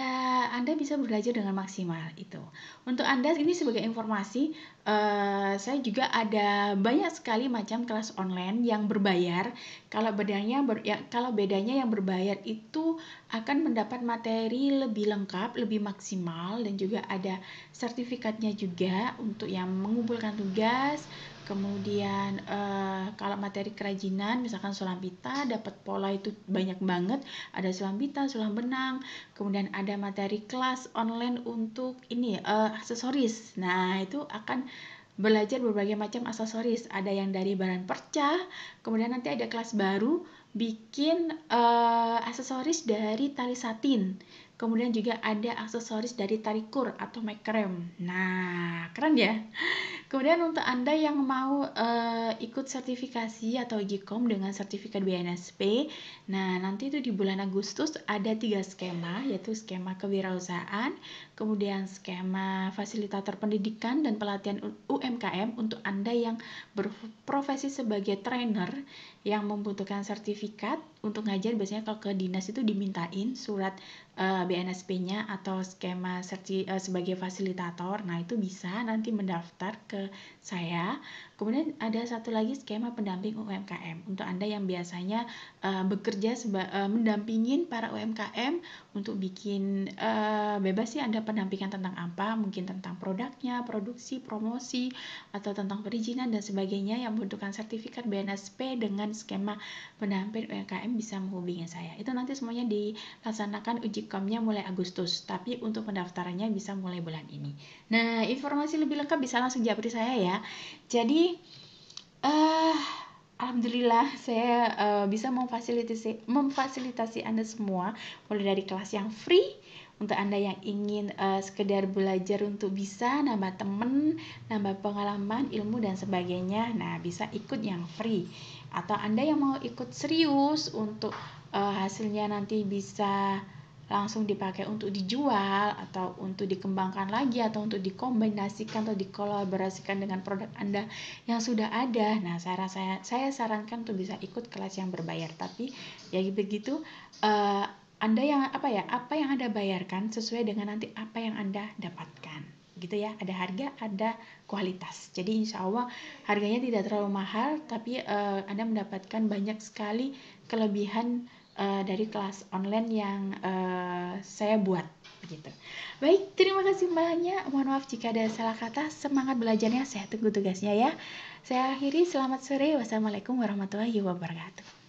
A: Anda bisa belajar dengan maksimal itu. Untuk Anda ini sebagai informasi, uh, saya juga ada banyak sekali macam kelas online yang berbayar. Kalau bedanya ber, ya, kalau bedanya yang berbayar itu akan mendapat materi lebih lengkap, lebih maksimal dan juga ada sertifikatnya juga untuk yang mengumpulkan tugas, kemudian uh, kalau materi kerajinan misalkan sulam pita dapat pola itu banyak banget ada sulam pita sulam benang kemudian ada materi kelas online untuk ini uh, aksesoris nah itu akan belajar berbagai macam aksesoris ada yang dari bahan perca kemudian nanti ada kelas baru bikin uh, aksesoris dari tali satin Kemudian juga ada aksesoris dari tarikur atau mekrem. Nah, keren ya. Kemudian untuk Anda yang mau uh, ikut sertifikasi atau Gikom dengan sertifikat BNSP, nah nanti itu di bulan Agustus ada tiga skema, yaitu skema kewirausahaan, kemudian skema fasilitator pendidikan dan pelatihan UMKM untuk Anda yang berprofesi sebagai trainer yang membutuhkan sertifikat untuk ngajar biasanya kalau ke dinas itu dimintain surat uh, eh, BNSP-nya atau skema uh, sebagai fasilitator. Nah, itu bisa nanti mendaftar ke saya Kemudian ada satu lagi skema pendamping UMKM untuk Anda yang biasanya uh, bekerja seba, uh, mendampingin para UMKM untuk bikin uh, bebas sih Anda pendampingan tentang apa, mungkin tentang produknya, produksi, promosi atau tentang perizinan dan sebagainya yang membutuhkan sertifikat BNSP dengan skema pendamping UMKM bisa menghubungi saya. Itu nanti semuanya dilaksanakan uji komnya mulai Agustus, tapi untuk pendaftarannya bisa mulai bulan ini. Nah, informasi lebih lengkap bisa langsung japri saya ya jadi uh, alhamdulillah saya uh, bisa memfasilitasi memfasilitasi Anda semua mulai dari kelas yang free untuk Anda yang ingin uh, sekedar belajar untuk bisa nambah temen, nambah pengalaman, ilmu dan sebagainya. Nah, bisa ikut yang free. Atau Anda yang mau ikut serius untuk uh, hasilnya nanti bisa langsung dipakai untuk dijual atau untuk dikembangkan lagi atau untuk dikombinasikan atau dikolaborasikan dengan produk Anda yang sudah ada. Nah, saya saya saya sarankan tuh bisa ikut kelas yang berbayar. Tapi ya begitu uh, Anda yang apa ya? Apa yang Anda bayarkan sesuai dengan nanti apa yang Anda dapatkan gitu ya ada harga ada kualitas jadi insya Allah harganya tidak terlalu mahal tapi uh, anda mendapatkan banyak sekali kelebihan Eh, dari kelas online yang uh, saya buat begitu. Baik, terima kasih banyak. Mohon maaf jika ada salah kata. Semangat belajarnya. Saya tunggu tugasnya ya. Saya akhiri. Selamat sore. Wassalamualaikum warahmatullahi wabarakatuh.